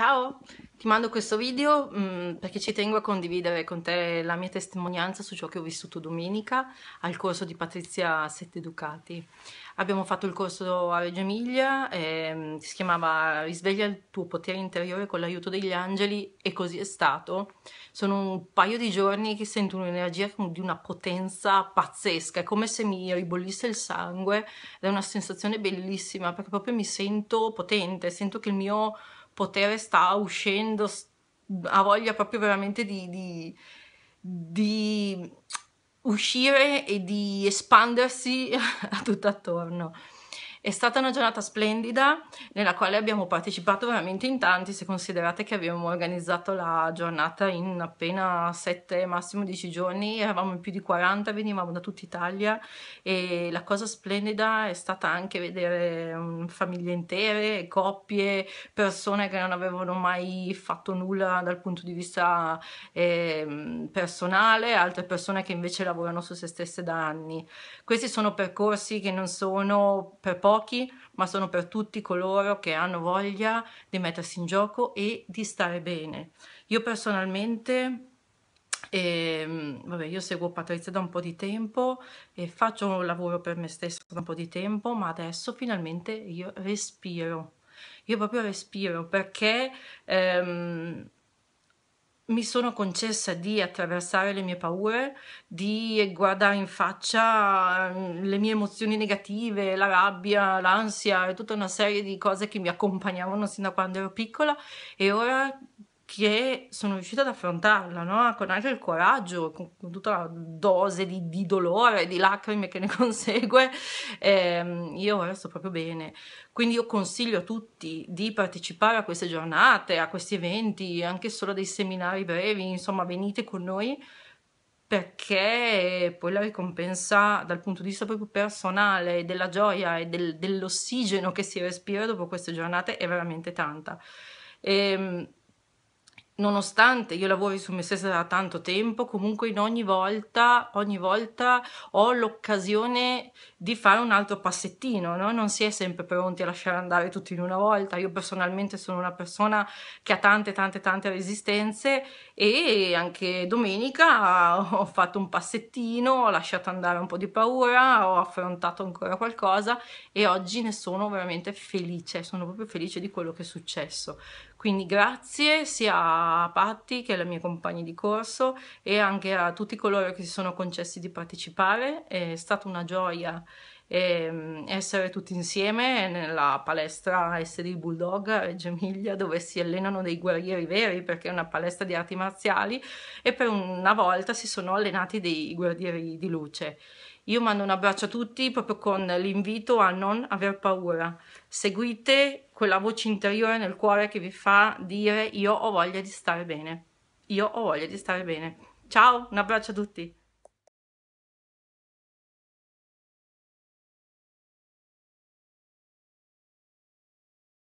Ciao, ti mando questo video mh, mm, perché ci tengo a condividere con te la mia testimonianza su ciò che ho vissuto domenica al corso di Patrizia Sette Ducati. Abbiamo fatto il corso a Reggio Emilia, e, ehm, si chiamava Risveglia il tuo potere interiore con l'aiuto degli angeli e così è stato. Sono un paio di giorni che sento un'energia di una potenza pazzesca, è come se mi ribollisse il sangue è una sensazione bellissima perché proprio mi sento potente, sento che il mio potere sta uscendo, ha voglia proprio veramente di, di, di uscire e di espandersi a tutto attorno. È stata una giornata splendida nella quale abbiamo partecipato veramente in tanti, se considerate che abbiamo organizzato la giornata in appena 7, massimo 10 giorni, eravamo in più di 40, venivamo da tutta Italia e la cosa splendida è stata anche vedere um, famiglie intere, coppie, persone che non avevano mai fatto nulla dal punto di vista eh, personale, altre persone che invece lavorano su se stesse da anni. Questi sono percorsi che non sono per poco pochi, ma sono per tutti coloro che hanno voglia di mettersi in gioco e di stare bene. Io personalmente e, ehm, vabbè, io seguo Patrizia da un po' di tempo e faccio un lavoro per me stessa da un po' di tempo, ma adesso finalmente io respiro. Io proprio respiro perché ehm, mi sono concessa di attraversare le mie paure, di guardare in faccia mm, le mie emozioni negative, la rabbia, l'ansia e tutta una serie di cose che mi accompagnavano sin da quando ero piccola e ora che sono riuscita ad affrontarla, no? con anche il coraggio, con, con tutta la dose di, di, dolore, di lacrime che ne consegue, ehm, io ora sto proprio bene. Quindi io consiglio a tutti di partecipare a queste giornate, a questi eventi, anche solo a dei seminari brevi, insomma venite con noi perché poi la ricompensa dal punto di vista proprio personale, della gioia e del, dell'ossigeno che si respira dopo queste giornate è veramente tanta. E, ehm, nonostante io lavori su me stessa da tanto tempo, comunque in ogni volta, ogni volta ho l'occasione di fare un altro passettino, no? non si è sempre pronti a lasciare andare tutto in una volta. Io personalmente sono una persona che ha tante, tante, tante resistenze e anche domenica ho fatto un passettino, ho lasciato andare un po' di paura, ho affrontato ancora qualcosa e oggi ne sono veramente felice, sono proprio felice di quello che è successo quindi grazie sia a Patti, che è la mia compagna di corso, e anche a tutti coloro che si sono concessi di partecipare. È stata una gioia ehm, essere tutti insieme nella palestra SD Bulldog a Reggio Emilia, dove si allenano dei guerrieri veri, perché è una palestra di arti marziali, e per una volta si sono allenati dei guerrieri di luce. Io mando un abbraccio a tutti proprio con l'invito a non aver paura. Seguite quella voce interiore nel cuore che vi fa dire io ho voglia di stare bene. Io ho voglia di stare bene. Ciao, un abbraccio a tutti.